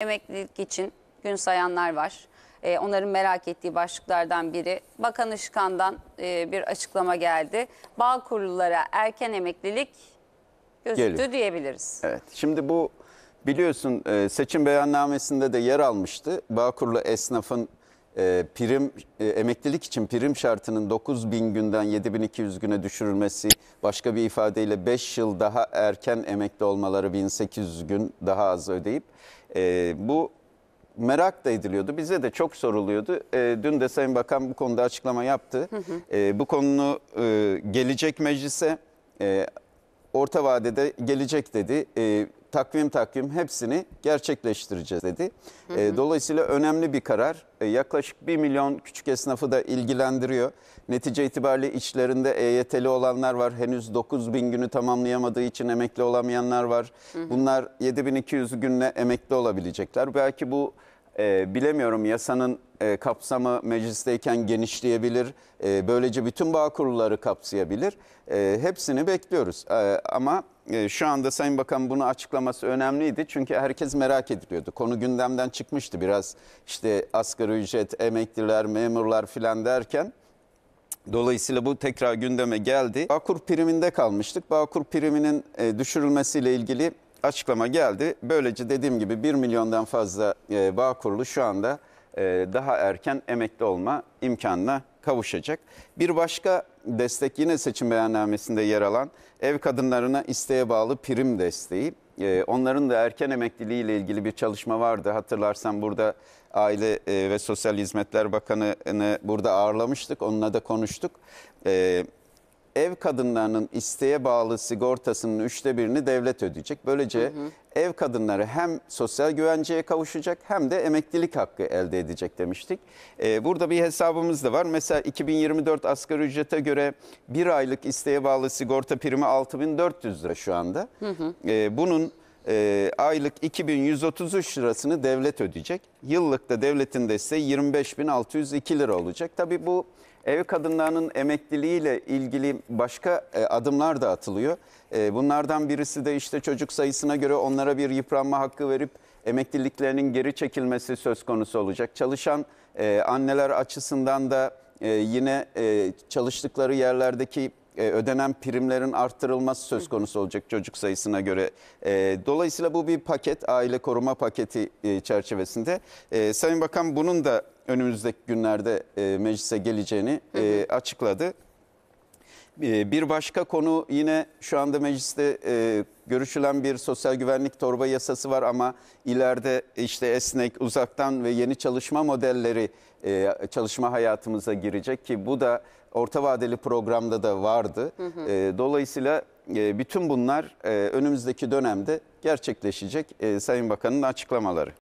Emeklilik için gün sayanlar var. E, onların merak ettiği başlıklardan biri. Bakan Işıkan'dan e, bir açıklama geldi. Bağ kurululara erken emeklilik gözüktü Geliyor. diyebiliriz. Evet. Şimdi bu biliyorsun e, seçim beyannamesinde de yer almıştı. Bağkurlu esnafın e, prim e, emeklilik için prim şartının 9 bin günden 7200 güne düşürülmesi, başka bir ifadeyle 5 yıl daha erken emekli olmaları 1800 gün daha az ödeyip e, bu merak da ediliyordu. Bize de çok soruluyordu. E, dün de Sayın Bakan bu konuda açıklama yaptı. Hı hı. E, bu konunu e, gelecek meclise e, orta vadede gelecek dedi. E, takvim takvim hepsini gerçekleştireceğiz dedi. Hı hı. E, dolayısıyla önemli bir karar. E, yaklaşık 1 milyon küçük esnafı da ilgilendiriyor. Netice itibariyle içlerinde EYT'li olanlar var. Henüz 9 bin günü tamamlayamadığı için emekli olamayanlar var. Hı hı. Bunlar 7200 günle emekli olabilecekler. Belki bu e, bilemiyorum yasanın e, kapsamı meclisteyken genişleyebilir. E, böylece bütün bağ kurulları kapsayabilir. E, hepsini bekliyoruz. E, ama e, şu anda Sayın Bakan bunu açıklaması önemliydi. Çünkü herkes merak ediliyordu. Konu gündemden çıkmıştı biraz. işte asgari ücret, emekliler, memurlar filan derken. Dolayısıyla bu tekrar gündeme geldi. Bağkur priminde kalmıştık. Bağkur priminin e, düşürülmesiyle ilgili açıklama geldi. Böylece dediğim gibi 1 milyondan fazla e, bağ kurulu şu anda e, daha erken emekli olma imkanına kavuşacak. Bir başka destek yine seçim beyannamesinde yer alan ev kadınlarına isteğe bağlı prim desteği. E, onların da erken emekliliği ile ilgili bir çalışma vardı. Hatırlarsan burada Aile e, ve Sosyal Hizmetler Bakanı'nı burada ağırlamıştık. Onunla da konuştuk. E, ev kadınlarının isteğe bağlı sigortasının üçte birini devlet ödeyecek. Böylece hı hı. ev kadınları hem sosyal güvenceye kavuşacak hem de emeklilik hakkı elde edecek demiştik. Ee, burada bir hesabımız da var. Mesela 2024 asgari ücrete göre bir aylık isteğe bağlı sigorta primi 6400 lira şu anda. Hı hı. Ee, bunun e, aylık 2133 lirasını devlet ödeyecek. Yıllık da devletin desteği 25.602 lira olacak. Tabii bu Ev kadınlarının emekliliğiyle ilgili başka e, adımlar da atılıyor. E, bunlardan birisi de işte çocuk sayısına göre onlara bir yıpranma hakkı verip emekliliklerinin geri çekilmesi söz konusu olacak. Çalışan e, anneler açısından da e, yine e, çalıştıkları yerlerdeki e, ödenen primlerin arttırılması söz konusu olacak çocuk sayısına göre. E, dolayısıyla bu bir paket, aile koruma paketi e, çerçevesinde. E, Sayın Bakan bunun da önümüzdeki günlerde e, meclise geleceğini e, açıkladı. E, bir başka konu yine şu anda mecliste e, görüşülen bir sosyal güvenlik torba yasası var ama ileride işte esnek, uzaktan ve yeni çalışma modelleri e, çalışma hayatımıza girecek ki bu da orta vadeli programda da vardı. Hı hı. E, dolayısıyla e, bütün bunlar e, önümüzdeki dönemde gerçekleşecek e, Sayın Bakan'ın açıklamaları.